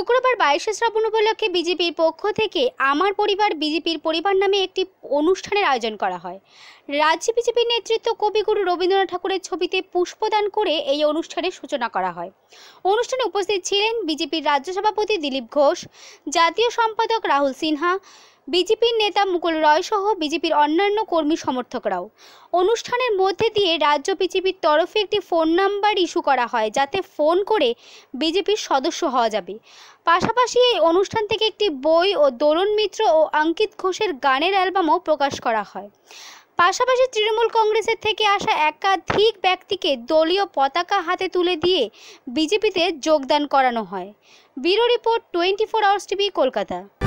শুক্রবার বাইশে শ্রাবণ উপলক্ষে বিজেপির পক্ষ থেকে আমার পরিবার বিজেপির পরিবার নামে একটি অনুষ্ঠানের আয়োজন করা হয় রাজ্য বিজেপির নেতৃত্ব কবিগুরু রবীন্দ্রনাথ ঠাকুরের ছবিতে পুষ্পদান করে এই অনুষ্ঠানের সূচনা করা হয় অনুষ্ঠানে উপস্থিত ছিলেন বিজেপির রাজ্য সভাপতি দিলীপ ঘোষ জাতীয় সম্পাদক রাহুল সিনহা বিজেপির নেতা মুকুল রয় সহ বিজেপির অন্যান্য কর্মী সমর্থকরাও অনুষ্ঠানের মধ্যে দিয়ে রাজ্য বিজেপির তরফে একটি ফোন নাম্বার ইস্যু করা হয় যাতে ফোন করে বিজেপির সদস্য হওয়া যাবে পাশাপাশি এই অনুষ্ঠান থেকে একটি বই ও দোলন মিত্র ও অঙ্কিত ঘোষের গানের অ্যালবামও প্রকাশ করা হয় পাশাপাশি তৃণমূল কংগ্রেসের থেকে আসা একাধিক ব্যক্তিকে দলীয় পতাকা হাতে তুলে দিয়ে বিজেপিতে যোগদান করানো হয় bureau report twenty four hours TV Kolkata